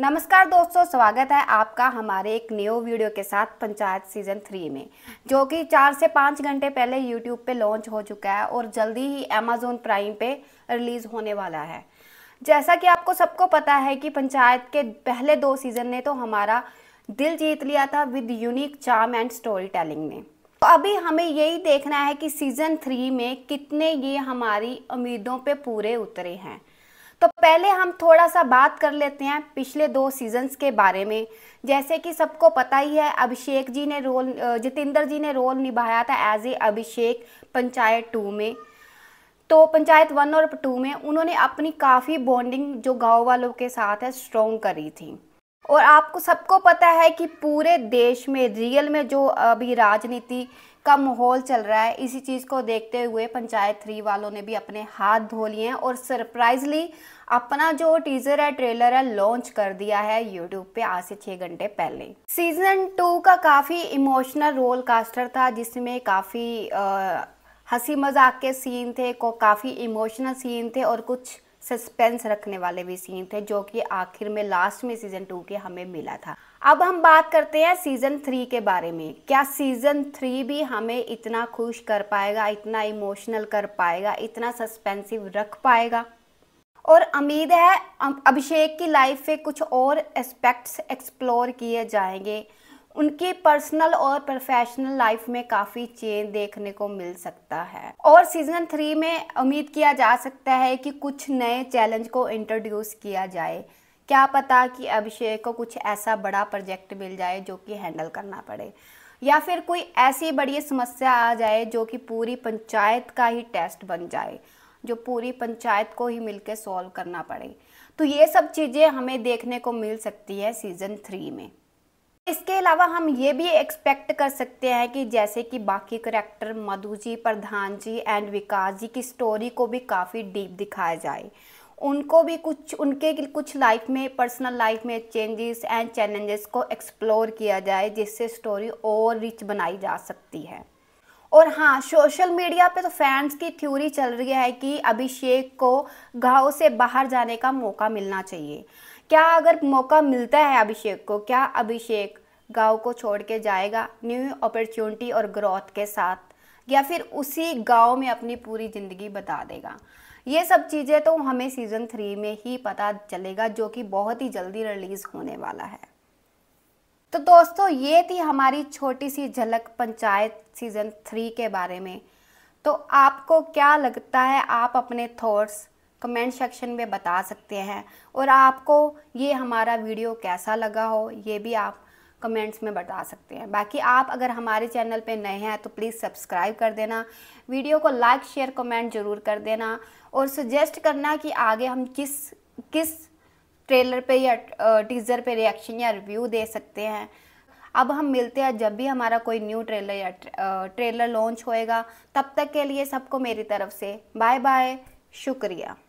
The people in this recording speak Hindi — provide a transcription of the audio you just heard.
नमस्कार दोस्तों स्वागत है आपका हमारे एक न्यू वीडियो के साथ पंचायत सीजन थ्री में जो कि चार से पाँच घंटे पहले यूट्यूब पे लॉन्च हो चुका है और जल्दी ही अमेजोन प्राइम पे रिलीज़ होने वाला है जैसा कि आपको सबको पता है कि पंचायत के पहले दो सीज़न ने तो हमारा दिल जीत लिया था with unique charm and story telling ने तो अभी हमें यही देखना है कि सीज़न थ्री में कितने ये हमारी उम्मीदों पर पूरे उतरे हैं तो पहले हम थोड़ा सा बात कर लेते हैं पिछले दो सीजन्स के बारे में जैसे कि सबको पता ही है अभिषेक जी ने रोल जितेंद्र जी ने रोल निभाया था as a Abhishek Panchayat two में तो पंचायत वन और टू में उन्होंने अपनी काफ़ी बॉन्डिंग जो गांव वालों के साथ है स्ट्रॉन्ग करी थी और आपको सबको पता है कि पूरे देश में रियल में जो अभी राजनीति का माहौल चल रहा है इसी चीज़ को देखते हुए पंचायत थ्री वालों ने भी अपने हाथ धो लिए हैं और सरप्राइजली अपना जो टीजर है ट्रेलर है लॉन्च कर दिया है यूट्यूब पे आज से छः घंटे पहले सीजन टू का काफ़ी इमोशनल रोल कास्टर था जिसमें काफ़ी हंसी मजाक के सीन थे को काफ़ी इमोशनल सीन थे और कुछ सस्पेंस रखने वाले भी सीन थे जो कि आखिर में लास्ट में सीजन टू के हमें मिला था अब हम बात करते हैं सीजन थ्री के बारे में क्या सीजन थ्री भी हमें इतना खुश कर पाएगा इतना इमोशनल कर पाएगा इतना सस्पेंसिव रख पाएगा और उम्मीद है अभिषेक की लाइफ के कुछ और एस्पेक्ट्स एक्सप्लोर किए जाएंगे उनकी पर्सनल और प्रोफेशनल लाइफ में काफ़ी चेंज देखने को मिल सकता है और सीजन थ्री में उम्मीद किया जा सकता है कि कुछ नए चैलेंज को इंट्रोड्यूस किया जाए क्या पता कि अभिषेक को कुछ ऐसा बड़ा प्रोजेक्ट मिल जाए जो कि हैंडल करना पड़े या फिर कोई ऐसी बड़ी समस्या आ जाए जो कि पूरी पंचायत का ही टेस्ट बन जाए जो पूरी पंचायत को ही मिलकर सॉल्व करना पड़े तो ये सब चीज़ें हमें देखने को मिल सकती है सीज़न थ्री में इसके अलावा हम ये भी एक्सपेक्ट कर सकते हैं कि जैसे कि बाकी character Madhu ji Pradhan ji and विकास जी की स्टोरी को भी काफ़ी डीप दिखाया जाए उनको भी कुछ उनके कुछ लाइफ में पर्सनल लाइफ में चेंजेस एंड चैलेंजेस को एक्सप्लोर किया जाए जिससे स्टोरी और रिच बनाई जा सकती है और हाँ सोशल मीडिया पे तो फैंस की थ्योरी चल रही है कि अभिषेक को गांव से बाहर जाने का मौका मिलना चाहिए क्या अगर मौका मिलता है अभिषेक को क्या अभिषेक गाँव को छोड़ के जाएगा न्यू अपॉर्चुनिटी और ग्रोथ के साथ या फिर उसी गांव में अपनी पूरी ज़िंदगी बता देगा ये सब चीज़ें तो हमें सीज़न थ्री में ही पता चलेगा जो कि बहुत ही जल्दी रिलीज़ होने वाला है तो दोस्तों ये थी हमारी छोटी सी झलक पंचायत सीज़न थ्री के बारे में तो आपको क्या लगता है आप अपने थॉट्स कमेंट सेक्शन में बता सकते हैं और आपको ये हमारा वीडियो कैसा लगा हो ये भी आप कमेंट्स में बता सकते हैं बाकी आप अगर हमारे चैनल पे नए हैं तो प्लीज़ सब्सक्राइब कर देना वीडियो को लाइक शेयर कमेंट ज़रूर कर देना और सजेस्ट करना कि आगे हम किस किस ट्रेलर पे या टीज़र पे रिएक्शन या रिव्यू दे सकते हैं अब हम मिलते हैं जब भी हमारा कोई न्यू ट्रेलर या ट्रेलर लॉन्च होएगा तब तक के लिए सबको मेरी तरफ से बाय बाय शुक्रिया